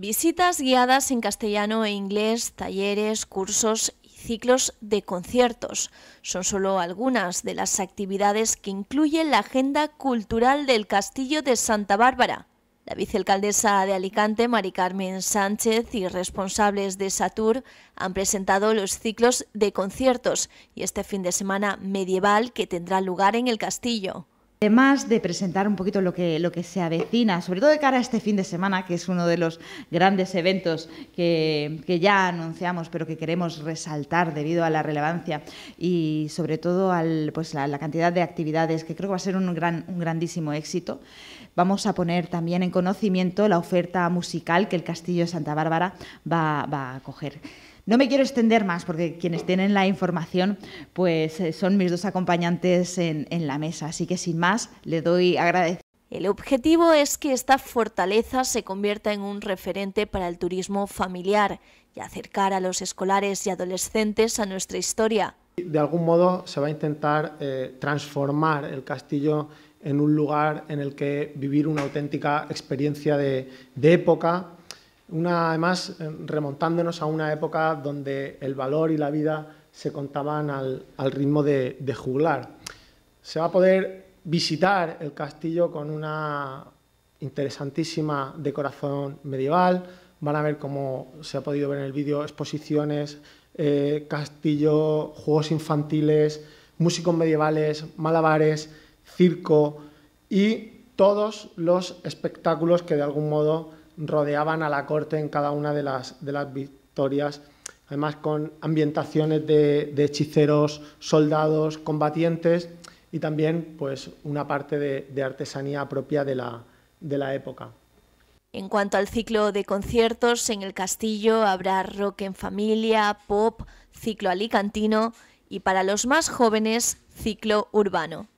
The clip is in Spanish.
Visitas guiadas en castellano e inglés, talleres, cursos y ciclos de conciertos son solo algunas de las actividades que incluye la agenda cultural del Castillo de Santa Bárbara. La vicealcaldesa de Alicante, Mari Carmen Sánchez, y responsables de Satur han presentado los ciclos de conciertos y este fin de semana medieval que tendrá lugar en el castillo. Además de presentar un poquito lo que, se avecina, sobre todo de cara a este fin de semana, que es uno de los grandes eventos que, ya anunciamos, pero que queremos resaltar debido a la relevancia y sobre todo pues, a la cantidad de actividades, que creo que va a ser un, gran, un grandísimo éxito. Vamos a poner también en conocimiento la oferta musical que el Castillo de Santa Bárbara va, va a acoger. No me quiero extender más porque quienes tienen la información pues eh, son mis dos acompañantes en, la mesa. Así que sin más, le doy agradecimiento. El objetivo es que esta fortaleza se convierta en un referente para el turismo familiar y acercar a los escolares y adolescentes a nuestra historia. De algún modo se va a intentar eh, transformar el castillo en un lugar en el que vivir una auténtica experiencia de época, una, además, eh, remontándonos a una época donde el valor y la vida se contaban al, ritmo de, de, juglar. Se va a poder visitar el castillo con una interesantísima decoración medieval. Van a ver como se ha podido ver en el vídeo exposiciones, eh, castillo, juegos infantiles, músicos medievales, malabares, circo y todos los espectáculos que de algún modo rodeaban a la corte en cada una de las, de las victorias, además con ambientaciones de, hechiceros, soldados, combatientes y también pues, una parte de, artesanía propia de la época. En cuanto al ciclo de conciertos, en el castillo habrá rock en familia, pop, ciclo alicantino y para los más jóvenes, ciclo urbano.